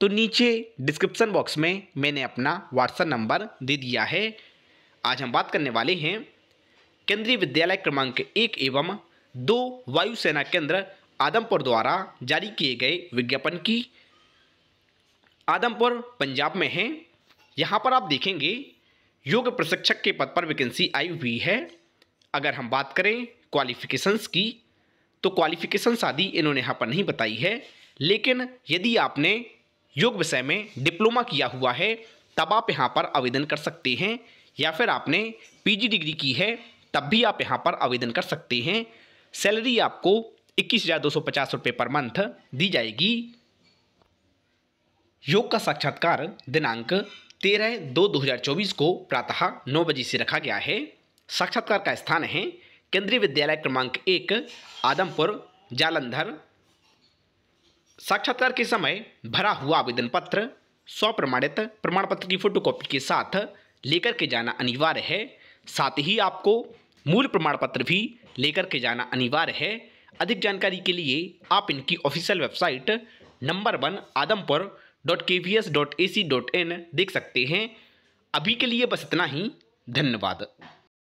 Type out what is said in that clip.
तो नीचे description box में मैंने अपना व्हाट्सएप नंबर दे दिया है आज हम बात करने वाले हैं केंद्रीय विद्यालय क्रमांक एक एवं दो वायुसेना केंद्र आदमपुर द्वारा जारी किए गए विज्ञापन की आदमपुर पंजाब में है यहाँ पर आप देखेंगे योग प्रशिक्षक के पद पर वैकेंसी आई हुई है अगर हम बात करें क्वालिफिकेशंस की तो क्वालिफिकेशंस आदि इन्होंने यहाँ पर नहीं बताई है लेकिन यदि आपने योग विषय में डिप्लोमा किया हुआ है तब आप यहाँ पर आवेदन कर सकते हैं या फिर आपने पीजी डिग्री की है तब भी आप यहाँ पर आवेदन कर सकते हैं सैलरी आपको इक्कीस हज़ार दो सौ पचास रुपये पर मंथ दी जाएगी योग का साक्षात्कार दिनांक तेरह दो दो हज़ार चौबीस को प्रातः नौ बजे से रखा गया है साक्षात्कार का स्थान है केंद्रीय विद्यालय क्रमांक एक आदमपुर जालंधर साक्षात्कार के समय भरा हुआ आवेदन पत्र स्वप्रमाणित प्रमाणित प्रमाण पत्र की फोटोकॉपी के साथ लेकर के जाना अनिवार्य है साथ ही आपको मूल प्रमाण पत्र भी लेकर के जाना अनिवार्य है अधिक जानकारी के लिए आप इनकी official website number one Adampur dot K V S dot A C dot in देख सकते हैं अभी के लिए बस इतना ही धन्यवाद